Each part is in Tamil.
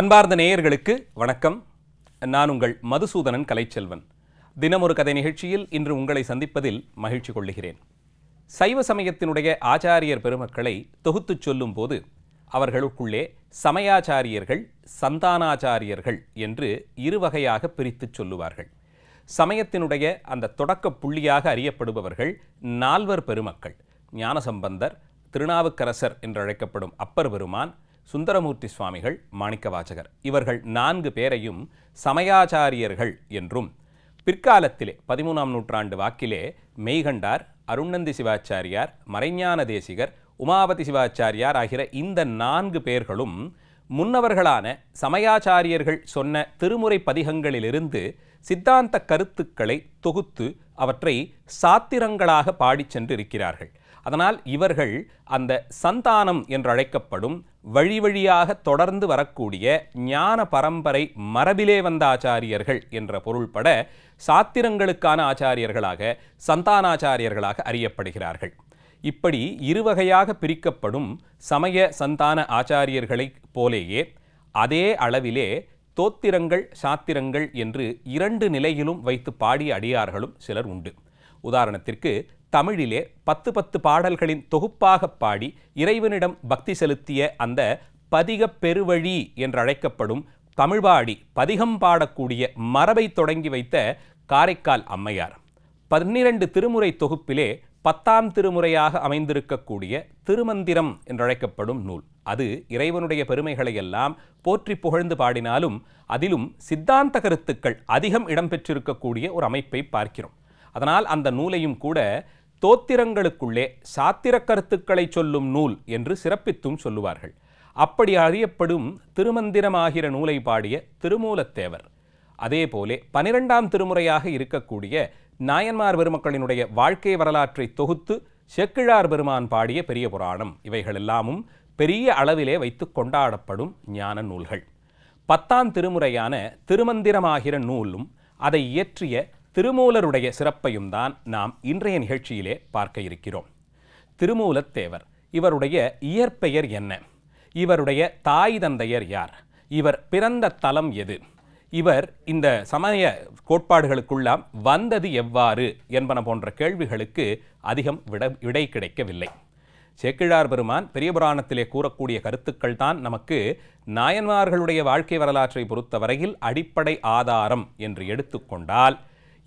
அன்பார்ந்த நேயர்களுக்கு வணக்கம் நான் உங்கள் மதுசூதனன் கலைச்செல்வன் தினமொரு கதை நிகழ்ச்சியில் இன்று உங்களை சந்திப்பதில் மகிழ்ச்சி கொள்ளுகிறேன் சைவ சமயத்தினுடைய ஆச்சாரியர் பெருமக்களை தொகுத்துச் சொல்லும் போது அவர்களுக்குள்ளே சமயாச்சாரியர்கள் சந்தானாச்சாரியர்கள் என்று இரு வகையாக பிரித்துச் சொல்லுவார்கள் சமயத்தினுடைய அந்த தொடக்க புள்ளியாக அறியப்படுபவர்கள் நால்வர் பெருமக்கள் ஞானசம்பந்தர் திருநாவுக்கரசர் என்றழைக்கப்படும் அப்பர் பெருமான் சுந்தரமூர்த்தி சுவாமிகள் மாணிக்கவாச்சகர் இவர்கள் நான்கு பேரையும் சமயாச்சாரியர்கள் என்றும் பிற்காலத்திலே பதிமூணாம் நூற்றாண்டு வாக்கிலே மெய்கண்டார் அருணந்தி சிவாச்சாரியார் மறைஞான தேசிகர் உமாபதி சிவாச்சாரியார் ஆகிற இந்த நான்கு பேர்களும் முன்னவர்களான சமயாச்சாரியர்கள் சொன்ன திருமுறை பதிகங்களிலிருந்து சித்தாந்த கருத்துக்களை தொகுத்து அவற்றை சாத்திரங்களாக பாடிச் சென்று இருக்கிறார்கள் அதனால் இவர்கள் அந்த சந்தானம் என்றழைக்கப்படும் வழி வழியாக தொடர்ந்து வரக்கூடிய ஞான பரம்பரை மரபிலே வந்த ஆச்சாரியர்கள் என்ற பொருள்பட சாத்திரங்களுக்கான ஆச்சாரியர்களாக சந்தானாச்சாரியர்களாக அறியப்படுகிறார்கள் இப்படி இருவகையாக பிரிக்கப்படும் சமய சந்தான ஆச்சாரியர்களைப் போலேயே அதே அளவிலே தோத்திரங்கள் சாத்திரங்கள் என்று இரண்டு நிலையிலும் வைத்து பாடிய அடியார்களும் சிலர் உண்டு உதாரணத்திற்கு தமிழிலே பத்து பத்து பாடல்களின் தொகுப்பாக பாடி இறைவனிடம் பக்தி செலுத்திய அந்த பதிகப் பெருவழி என்றழைக்கப்படும் தமிழ்பாடி பதிகம் பாடக்கூடிய மரபை தொடங்கி வைத்த காரைக்கால் அம்மையார் பன்னிரண்டு திருமுறை தொகுப்பிலே பத்தாம் திருமுறையாக அமைந்திருக்கக்கூடிய திருமந்திரம் என்றழைக்கப்படும் நூல் அது இறைவனுடைய பெருமைகளை எல்லாம் போற்றி புகழ்ந்து பாடினாலும் அதிலும் சித்தாந்த கருத்துக்கள் அதிகம் இடம்பெற்றிருக்கக்கூடிய ஒரு அமைப்பை பார்க்கிறோம் அதனால் அந்த நூலையும் கூட ஸ்தோத்திரங்களுக்குள்ளே சாத்திர கருத்துக்களை சொல்லும் நூல் என்று சிறப்பித்தும் சொல்லுவார்கள் அப்படி அறியப்படும் திருமந்திரமாகிற நூலை பாடிய திருமூலத்தேவர் அதே போலே பனிரெண்டாம் திருமுறையாக இருக்கக்கூடிய நாயன்மார் பெருமக்களினுடைய வாழ்க்கை வரலாற்றை தொகுத்து செக்கிழார் பெருமான் பாடிய பெரிய புராணம் இவைகளெல்லாமும் பெரிய அளவிலே வைத்து கொண்டாடப்படும் ஞான நூல்கள் பத்தாம் திருமுறையான திருமந்திரமாகிற நூலும் அதை இயற்றிய திருமூலருடைய சிறப்பையும் தான் நாம் இன்றைய நிகழ்ச்சியிலே பார்க்க இருக்கிறோம் திருமூலத்தேவர் இவருடைய இயற்பெயர் என்ன இவருடைய தாய் தந்தையர் யார் இவர் பிறந்த தலம் எது இவர் இந்த சமய கோட்பாடுகளுக்குள்ளாம் வந்தது எவ்வாறு என்பன போன்ற கேள்விகளுக்கு அதிகம் விட விடை கிடைக்கவில்லை சேக்கிழார் பெருமான் பெரிய புராணத்திலே கூறக்கூடிய கருத்துக்கள் தான் நமக்கு நாயன்மார்களுடைய வாழ்க்கை வரலாற்றை பொறுத்தவரையில் அடிப்படை ஆதாரம் என்று எடுத்துக்கொண்டால்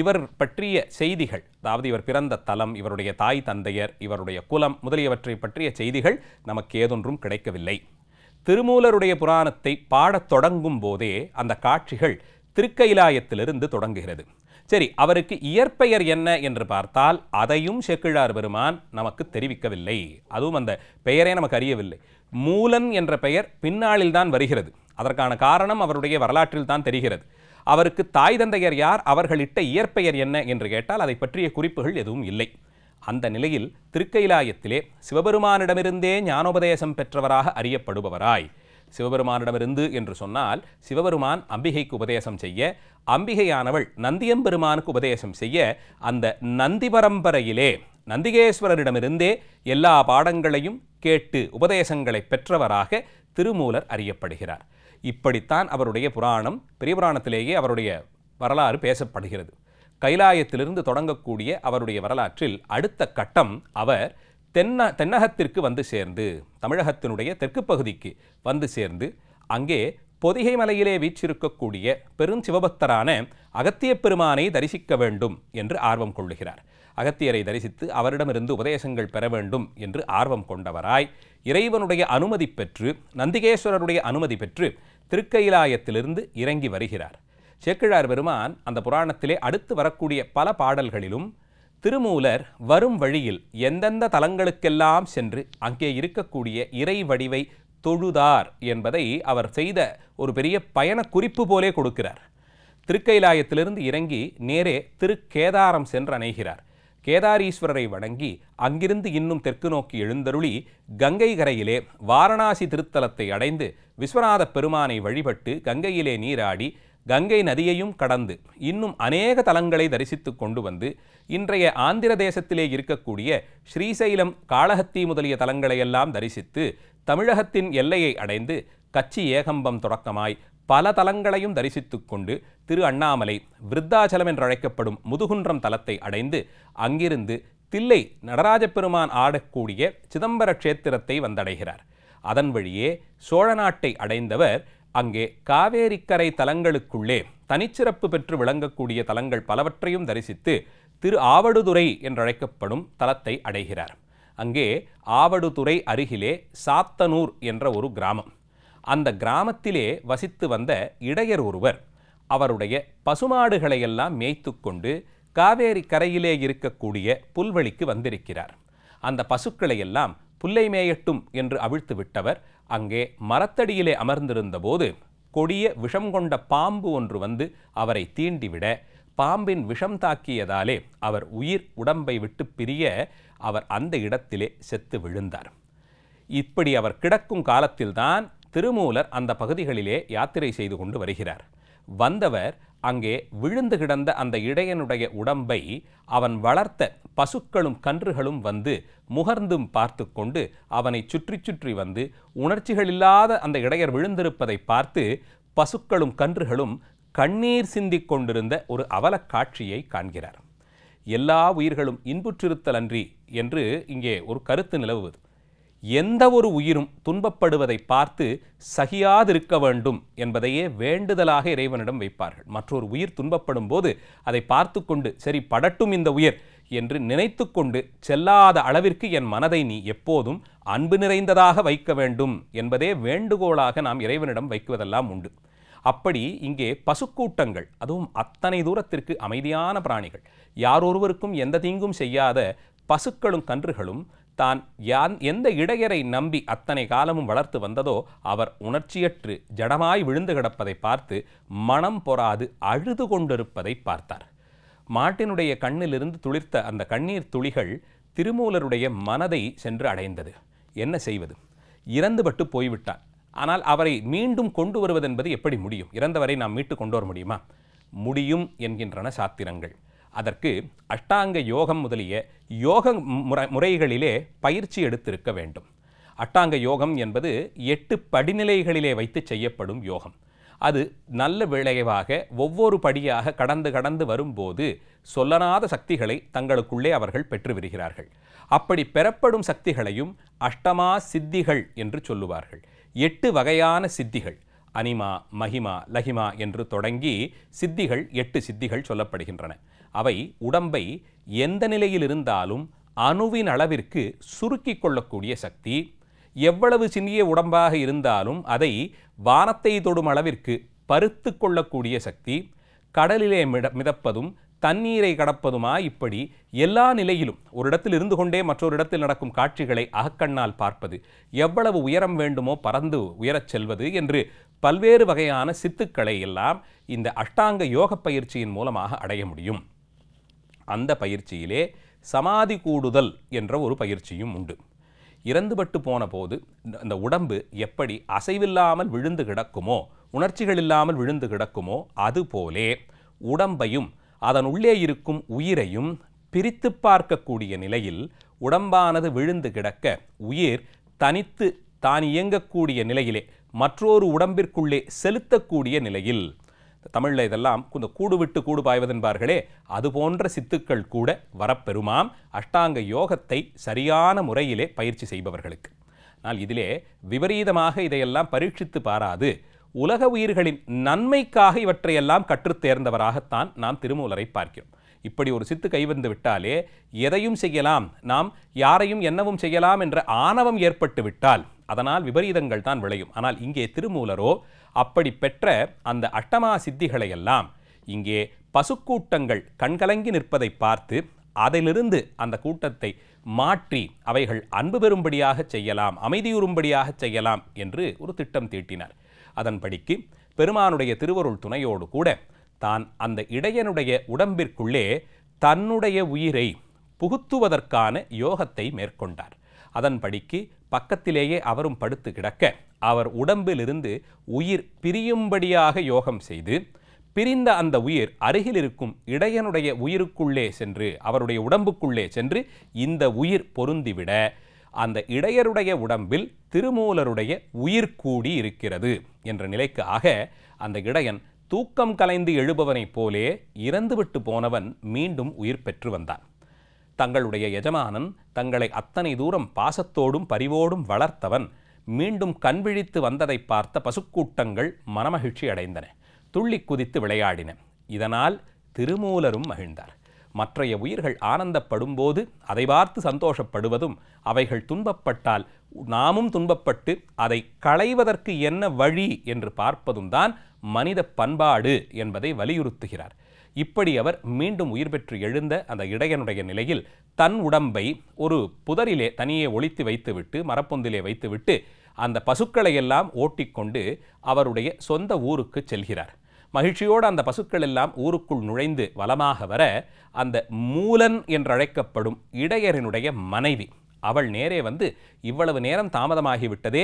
இவர் பற்றிய செய்திகள் அதாவது இவர் பிறந்த தலம் இவருடைய தாய் தந்தையர் இவருடைய குலம் முதலியவற்றை பற்றிய செய்திகள் நமக்கு ஏதொன்றும் கிடைக்கவில்லை திருமூலருடைய புராணத்தை பாடத் தொடங்கும் போதே அந்த காட்சிகள் திருக்கைலாயத்திலிருந்து தொடங்குகிறது சரி அவருக்கு இயற்பெயர் என்ன என்று பார்த்தால் அதையும் செக்கிழார் பெருமான் நமக்கு தெரிவிக்கவில்லை அதுவும் அந்த பெயரே நமக்கு அறியவில்லை மூலன் என்ற பெயர் பின்னாளில்தான் வருகிறது அதற்கான காரணம் அவருடைய வரலாற்றில் தான் தெரிகிறது அவருக்கு தாய் தந்தையர் யார் அவர்களிட்ட இயற்பெயர் என்ன என்று கேட்டால் அதை பற்றிய குறிப்புகள் எதுவும் இல்லை அந்த நிலையில் திருக்கைலாயத்திலே சிவபெருமானிடமிருந்தே ஞானோபதேசம் பெற்றவராக அறியப்படுபவராய் சிவபெருமானிடமிருந்து என்று சொன்னால் சிவபெருமான் அம்பிகைக்கு உபதேசம் செய்ய அம்பிகையானவள் நந்தியம்பெருமானுக்கு உபதேசம் செய்ய அந்த நந்தி பரம்பரையிலே நந்திகேஸ்வரரிடமிருந்தே எல்லா பாடங்களையும் கேட்டு உபதேசங்களை பெற்றவராக திருமூலர் அறியப்படுகிறார் இப்படித்தான் அவருடைய புராணம் பெரிய புராணத்திலேயே அவருடைய வரலாறு பேசப்படுகிறது கைலாயத்திலிருந்து தொடங்கக்கூடிய அவருடைய வரலாற்றில் அடுத்த கட்டம் அவர் தென்ன தென்னகத்திற்கு வந்து சேர்ந்து தமிழகத்தினுடைய தெற்கு பகுதிக்கு வந்து சேர்ந்து அங்கே பொதிகை மலையிலே வீற்றிருக்கக்கூடிய பெருஞ்சிவபக்தரான அகத்திய பெருமானை தரிசிக்க வேண்டும் என்று ஆர்வம் கொள்ளுகிறார் அகத்தியரை தரிசித்து அவரிடமிருந்து உபதேசங்கள் பெற வேண்டும் என்று ஆர்வம் கொண்டவராய் இறைவனுடைய அனுமதி பெற்று நந்திகேஸ்வரருடைய அனுமதி பெற்று திருக்கையிலாயத்திலிருந்து இறங்கி வருகிறார் சேக்கிழார் பெருமான் அந்த புராணத்திலே அடுத்து வரக்கூடிய பல பாடல்களிலும் திருமூலர் வரும் வழியில் எந்தெந்த தலங்களுக்கெல்லாம் சென்று அங்கே இருக்கக்கூடிய இறை வடிவை தொழுதார் என்பதை அவர் செய்த ஒரு பெரிய பயண குறிப்பு போலே கொடுக்கிறார் திருக்கைலாயத்திலிருந்து இறங்கி நேரே திருக்கேதாரம் சென்று அணைகிறார் கேதாரீஸ்வரரை வணங்கி அங்கிருந்து இன்னும் தெற்கு நோக்கி எழுந்தருளி கங்கை கரையிலே வாரணாசி திருத்தலத்தை அடைந்து விஸ்வநாத பெருமானை வழிபட்டு கங்கையிலே நீராடி கங்கை நதியையும் கடந்து இன்னும் அநேக தலங்களை தரிசித்து கொண்டு வந்து இன்றைய ஆந்திர தேசத்திலே இருக்கக்கூடிய ஸ்ரீசைலம் காளஹத்தி முதலிய தலங்களையெல்லாம் தரிசித்து தமிழகத்தின் எல்லையை அடைந்து கச்சி ஏகம்பம் தொடக்கமாய் பல தலங்களையும் தரிசித்துக் கொண்டு திரு அண்ணாமலை விருத்தாச்சலம் என்றழைக்கப்படும் முதுகுன்றம் தலத்தை அடைந்து அங்கிருந்து தில்லை நடராஜப்பெருமான் ஆடக்கூடிய சிதம்பர கஷேத்திரத்தை வந்தடைகிறார் அதன் வழியே சோழ நாட்டை அடைந்தவர் அங்கே காவேரிக்கரை தலங்களுக்குள்ளே தனிச்சிறப்பு பெற்று விளங்கக்கூடிய தலங்கள் பலவற்றையும் தரிசித்து திரு ஆவடுதுறை என்றழைக்கப்படும் தலத்தை அடைகிறார் அங்கே ஆவடுதுறை அருகிலே சாத்தனூர் என்ற ஒரு கிராமம் அந்த கிராமத்திலே வசித்து வந்த இடையர் ஒருவர் அவருடைய பசுமாடுகளையெல்லாம் மேய்த்து கொண்டு காவேரி கரையிலே இருக்கக்கூடிய புல்வெளிக்கு வந்திருக்கிறார் அந்த பசுக்களையெல்லாம் புல்லை மேயட்டும் என்று அவிழ்த்து விட்டவர் அங்கே மரத்தடியிலே அமர்ந்திருந்தபோது கொடிய விஷம் கொண்ட பாம்பு ஒன்று வந்து அவரை தீண்டிவிட பாம்பின் விஷம் தாக்கியதாலே அவர் உயிர் உடம்பை விட்டு பிரிய அவர் அந்த இடத்திலே செத்து விழுந்தார் இப்படி அவர் கிடக்கும் காலத்தில்தான் திருமூலர் அந்த பகுதிகளிலே யாத்திரை செய்து கொண்டு வருகிறார் வந்தவர் அங்கே விழுந்து கிடந்த அந்த இடையனுடைய உடம்பை அவன் வளர்த்த பசுக்களும் கன்றுகளும் வந்து முகர்ந்தும் பார்த்து கொண்டு அவனை சுற்றி சுற்றி வந்து உணர்ச்சிகள் இல்லாத அந்த இடையர் விழுந்திருப்பதை பார்த்து பசுக்களும் கன்றுகளும் கண்ணீர் சிந்திக் கொண்டிருந்த ஒரு அவலக் காட்சியை காண்கிறார் எல்லா உயிர்களும் இன்புற்றிருத்தல் அன்றி என்று இங்கே ஒரு கருத்து நிலவுவது எந்த ஒரு உயிரும் துன்பப்படுவதை பார்த்து சகியாதிருக்க வேண்டும் என்பதையே வேண்டுதலாக இறைவனிடம் வைப்பார்கள் மற்றொரு உயிர் துன்பப்படும் போது அதை பார்த்து கொண்டு சரி படட்டும் இந்த உயிர் என்று நினைத்து கொண்டு செல்லாத அளவிற்கு என் மனதை நீ எப்போதும் அன்பு நிறைந்ததாக வைக்க வேண்டும் என்பதே வேண்டுகோளாக நாம் இறைவனிடம் வைக்குவதெல்லாம் உண்டு அப்படி இங்கே பசுக்கூட்டங்கள் அதுவும் அத்தனை தூரத்திற்கு அமைதியான பிராணிகள் யாரொருவருக்கும் எந்த தீங்கும் செய்யாத பசுக்களும் கன்றுகளும் தான் யான் எந்த இடையரை நம்பி அத்தனை காலமும் வளர்த்து வந்ததோ அவர் உணர்ச்சியற்று ஜடமாய் விழுந்து கிடப்பதை பார்த்து மனம் பொறாது அழுது கொண்டிருப்பதை பார்த்தார் மாட்டினுடைய கண்ணிலிருந்து துளிர்த்த அந்த கண்ணீர் துளிகள் திருமூலருடைய மனதை சென்று அடைந்தது என்ன செய்வது இறந்துபட்டு போய்விட்டார் ஆனால் அவரை மீண்டும் கொண்டு வருவதென்பது எப்படி முடியும் இறந்தவரை நாம் மீட்டு கொண்டு வர முடியுமா முடியும் என்கின்றன சாத்திரங்கள் அதற்கு அஷ்டாங்க யோகம் முதலிய யோக முறை முறைகளிலே பயிற்சி எடுத்திருக்க வேண்டும் அட்டாங்க யோகம் என்பது எட்டு படிநிலைகளிலே வைத்து செய்யப்படும் யோகம் அது நல்ல விளைவாக ஒவ்வொரு படியாக கடந்து கடந்து வரும்போது சொல்லனாத சக்திகளை தங்களுக்குள்ளே அவர்கள் பெற்று வருகிறார்கள் அப்படி பெறப்படும் சக்திகளையும் அஷ்டமா சித்திகள் என்று சொல்லுவார்கள் எட்டு வகையான சித்திகள் அனிமா மஹிமா லஹிமா என்று தொடங்கி சித்திகள் எட்டு சித்திகள் சொல்லப்படுகின்றன அவை உடம்பை எந்த நிலையில் இருந்தாலும் அணுவின் அளவிற்கு சுருக்கிக் கொள்ளக்கூடிய சக்தி எவ்வளவு சிறிய உடம்பாக இருந்தாலும் அதை வானத்தை தொடும் அளவிற்கு பருத்து கொள்ளக்கூடிய சக்தி கடலிலே மிதப்பதும் தண்ணீரை கடப்பதுமா இப்படி எல்லா நிலையிலும் ஒரு இடத்தில் இருந்து கொண்டே மற்றொரு இடத்தில் நடக்கும் காட்சிகளை அகக்கண்ணால் பார்ப்பது எவ்வளவு உயரம் வேண்டுமோ பறந்து உயரச் செல்வது என்று பல்வேறு வகையான சித்துக்களை எல்லாம் இந்த அஷ்டாங்க யோக பயிற்சியின் மூலமாக அடைய முடியும் அந்த பயிற்சியிலே சமாதி கூடுதல் என்ற ஒரு பயிற்சியும் உண்டு இறந்துபட்டு போன போது இந்த உடம்பு எப்படி அசைவில்லாமல் விழுந்து கிடக்குமோ உணர்ச்சிகள் இல்லாமல் விழுந்து கிடக்குமோ அதுபோலே உடம்பையும் அதன் உள்ளே இருக்கும் உயிரையும் பிரித்து பார்க்கக்கூடிய நிலையில் உடம்பானது விழுந்து கிடக்க உயிர் தனித்து தான் இயங்கக்கூடிய நிலையிலே மற்றொரு உடம்பிற்குள்ளே செலுத்தக்கூடிய நிலையில் தமிழில் இதெல்லாம் கொஞ்சம் கூடு விட்டு கூடு பாய்வதென்பார்களே அதுபோன்ற சித்துக்கள் கூட வரப்பெறுமாம் அஷ்டாங்க யோகத்தை சரியான முறையிலே பயிற்சி செய்பவர்களுக்கு ஆனால் இதிலே விபரீதமாக இதையெல்லாம் பரீட்சித்து பாராது உலக உயிர்களின் நன்மைக்காக இவற்றையெல்லாம் கற்றுத் தேர்ந்தவராகத்தான் நாம் திருமூலரை பார்க்கிறோம் இப்படி ஒரு சித்து கைவந்து விட்டாலே எதையும் செய்யலாம் நாம் யாரையும் என்னவும் செய்யலாம் என்ற ஆணவம் ஏற்பட்டு விட்டால் அதனால் விபரீதங்கள் தான் விளையும் ஆனால் இங்கே திருமூலரோ அப்படி பெற்ற அந்த அட்டமா சித்திகளையெல்லாம் இங்கே பசுக்கூட்டங்கள் கண்கலங்கி நிற்பதை பார்த்து அதிலிருந்து அந்த கூட்டத்தை மாற்றி அவைகள் அன்பு பெறும்படியாக செய்யலாம் அமைதியுறும்படியாக செய்யலாம் என்று ஒரு திட்டம் தீட்டினார் அதன்படிக்கு பெருமானுடைய திருவருள் துணையோடு கூட தான் அந்த இடையனுடைய உடம்பிற்குள்ளே தன்னுடைய உயிரை புகுத்துவதற்கான யோகத்தை மேற்கொண்டார் அதன்படிக்கு பக்கத்திலேயே அவரும் படுத்து கிடக்க அவர் உடம்பிலிருந்து உயிர் பிரியும்படியாக யோகம் செய்து பிரிந்த அந்த உயிர் அருகில் இருக்கும் இடையனுடைய உயிருக்குள்ளே சென்று அவருடைய உடம்புக்குள்ளே சென்று இந்த உயிர் பொருந்திவிட அந்த இடையருடைய உடம்பில் திருமூலருடைய உயிர் கூடி இருக்கிறது என்ற நிலைக்கு ஆக அந்த இடையன் தூக்கம் கலைந்து எழுபவனைப் போலே இறந்துவிட்டு போனவன் மீண்டும் உயிர் பெற்று வந்தான் தங்களுடைய எஜமானன் தங்களை அத்தனை தூரம் பாசத்தோடும் பரிவோடும் வளர்த்தவன் மீண்டும் கண்விழித்து வந்ததை பார்த்த பசுக்கூட்டங்கள் மனமகிழ்ச்சி அடைந்தன துள்ளி குதித்து விளையாடின இதனால் திருமூலரும் மகிழ்ந்தார் மற்றைய உயிர்கள் ஆனந்தப்படும்போது அதை பார்த்து சந்தோஷப்படுவதும் அவைகள் துன்பப்பட்டால் நாமும் துன்பப்பட்டு அதை களைவதற்கு என்ன வழி என்று பார்ப்பதும் தான் மனித பண்பாடு என்பதை வலியுறுத்துகிறார் இப்படி அவர் மீண்டும் உயிர் பெற்று எழுந்த அந்த இடையனுடைய நிலையில் தன் உடம்பை ஒரு புதரிலே தனியே ஒழித்து வைத்துவிட்டு மரப்பொந்திலே வைத்துவிட்டு அந்த பசுக்களை எல்லாம் ஓட்டிக்கொண்டு அவருடைய சொந்த ஊருக்கு செல்கிறார் மகிழ்ச்சியோடு அந்த பசுக்கள் எல்லாம் ஊருக்குள் நுழைந்து வளமாக வர அந்த மூலன் என்றழைக்கப்படும் இடையரினுடைய மனைவி அவள் நேரே வந்து இவ்வளவு நேரம் தாமதமாகிவிட்டதே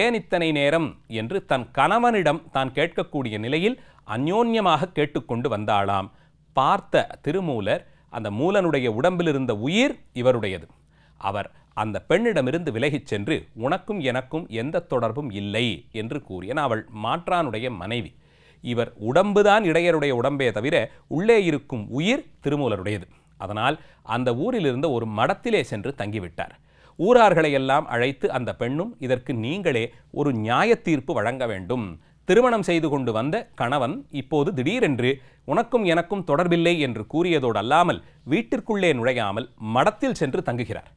ஏன் இத்தனை நேரம் என்று தன் கணவனிடம் தான் கேட்கக்கூடிய நிலையில் அந்யோன்யமாக கேட்டுக்கொண்டு வந்தாளாம் பார்த்த திருமூலர் அந்த மூலனுடைய உடம்பில் இருந்த உயிர் இவருடையது அவர் அந்த பெண்ணிடமிருந்து விலகிச் சென்று உனக்கும் எனக்கும் எந்த தொடர்பும் இல்லை என்று கூறியன அவள் மாற்றானுடைய மனைவி இவர் உடம்புதான் இடையருடைய உடம்பே தவிர உள்ளே இருக்கும் உயிர் திருமூலருடையது அதனால் அந்த ஊரிலிருந்து ஒரு மடத்திலே சென்று தங்கிவிட்டார் ஊரார்களை எல்லாம் அழைத்து அந்த பெண்ணும் இதற்கு நீங்களே ஒரு நியாய தீர்ப்பு வழங்க வேண்டும் திருமணம் செய்து கொண்டு வந்த கணவன் இப்போது திடீரென்று உனக்கும் எனக்கும் தொடர்பில்லை என்று கூறியதோடு அல்லாமல் வீட்டிற்குள்ளே நுழையாமல் மடத்தில் சென்று தங்குகிறார்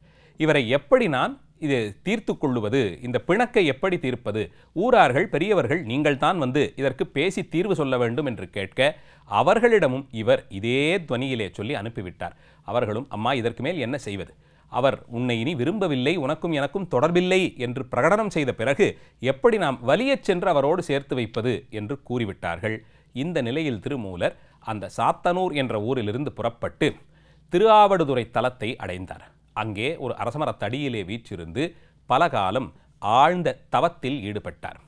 இவரை எப்படி நான் இது தீர்த்து கொள்ளுவது இந்த பிணக்கை எப்படி தீர்ப்பது ஊரார்கள் பெரியவர்கள் நீங்கள் தான் வந்து இதற்கு பேசி தீர்வு சொல்ல வேண்டும் என்று கேட்க அவர்களிடமும் இவர் இதே துவனியிலே சொல்லி அனுப்பிவிட்டார் அவர்களும் அம்மா இதற்கு மேல் என்ன செய்வது அவர் உன்னை இனி விரும்பவில்லை உனக்கும் எனக்கும் தொடர்பில்லை என்று பிரகடனம் செய்த பிறகு எப்படி நாம் வலியச் சென்று அவரோடு சேர்த்து வைப்பது என்று கூறிவிட்டார்கள் இந்த நிலையில் திருமூலர் அந்த சாத்தனூர் என்ற ஊரிலிருந்து புறப்பட்டு திருஆவடுதுறை தலத்தை அடைந்தார் அங்கே ஒரு அரசமரத் தடியிலே வீற்றிருந்து பல காலம் ஆழ்ந்த தவத்தில் ஈடுபட்டார்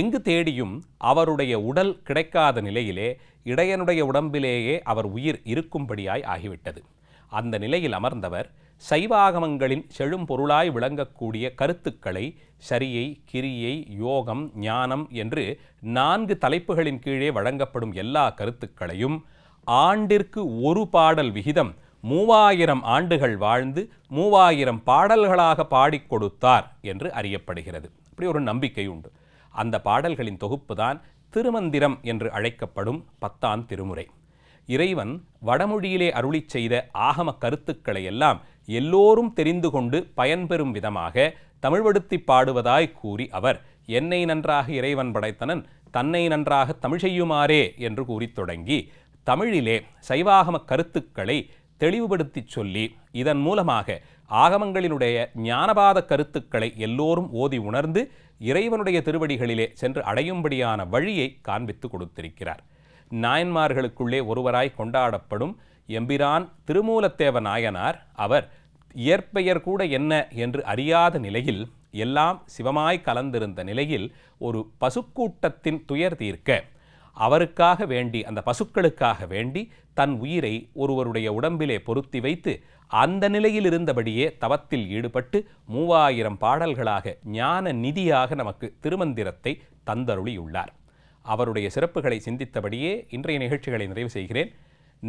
எங்கு தேடியும் அவருடைய உடல் கிடைக்காத நிலையிலே இடையனுடைய உடம்பிலேயே அவர் உயிர் இருக்கும்படியாய் ஆகிவிட்டது அந்த நிலையில் அமர்ந்தவர் சைவாகமங்களின் செழும் பொருளாய் விளங்கக்கூடிய கருத்துக்களை சரியை கிரியை யோகம் ஞானம் என்று நான்கு தலைப்புகளின் கீழே வழங்கப்படும் எல்லா கருத்துக்களையும் ஆண்டிற்கு ஒரு பாடல் விகிதம் மூவாயிரம் ஆண்டுகள் வாழ்ந்து மூவாயிரம் பாடல்களாக பாடிக் கொடுத்தார் என்று அறியப்படுகிறது அப்படி ஒரு நம்பிக்கை உண்டு அந்த பாடல்களின் தொகுப்பு தான் திருமந்திரம் என்று அழைக்கப்படும் பத்தான் திருமுறை இறைவன் வடமொழியிலே அருளி செய்த ஆகம கருத்துக்களை எல்லாம் எல்லோரும் தெரிந்து கொண்டு பயன்பெறும் விதமாக தமிழ்வடுத்தி பாடுவதாய் கூறி அவர் என்னை நன்றாக இறைவன் படைத்தனன் தன்னை நன்றாக தமிழ் செய்யுமாறே என்று கூறித் தொடங்கி தமிழிலே சைவாகம கருத்துக்களை தெளிவுபடுத்தி சொல்லி இதன் மூலமாக ஆகமங்களினுடைய ஞானபாத கருத்துக்களை எல்லோரும் ஓதி உணர்ந்து இறைவனுடைய திருவடிகளிலே சென்று அடையும்படியான வழியை காண்பித்து கொடுத்திருக்கிறார் நாயன்மார்களுக்குள்ளே ஒருவராய் கொண்டாடப்படும் எம்பிரான் திருமூலத்தேவ நாயனார் அவர் இயற்பெயர் கூட என்ன என்று அறியாத நிலையில் எல்லாம் சிவமாய் கலந்திருந்த நிலையில் ஒரு பசுக்கூட்டத்தின் துயர் தீர்க்க அவருக்காக வேண்டி அந்த பசுக்களுக்காக வேண்டி தன் உயிரை ஒருவருடைய உடம்பிலே பொருத்தி வைத்து அந்த நிலையில் இருந்தபடியே தவத்தில் ஈடுபட்டு மூவாயிரம் பாடல்களாக ஞான நிதியாக நமக்கு திருமந்திரத்தை தந்தருளியுள்ளார் அவருடைய சிறப்புகளை சிந்தித்தபடியே இன்றைய நிகழ்ச்சிகளை நிறைவு செய்கிறேன்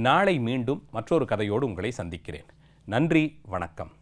நாளை மீண்டும் மற்றொரு கதையோடு உங்களை சந்திக்கிறேன் நன்றி வணக்கம்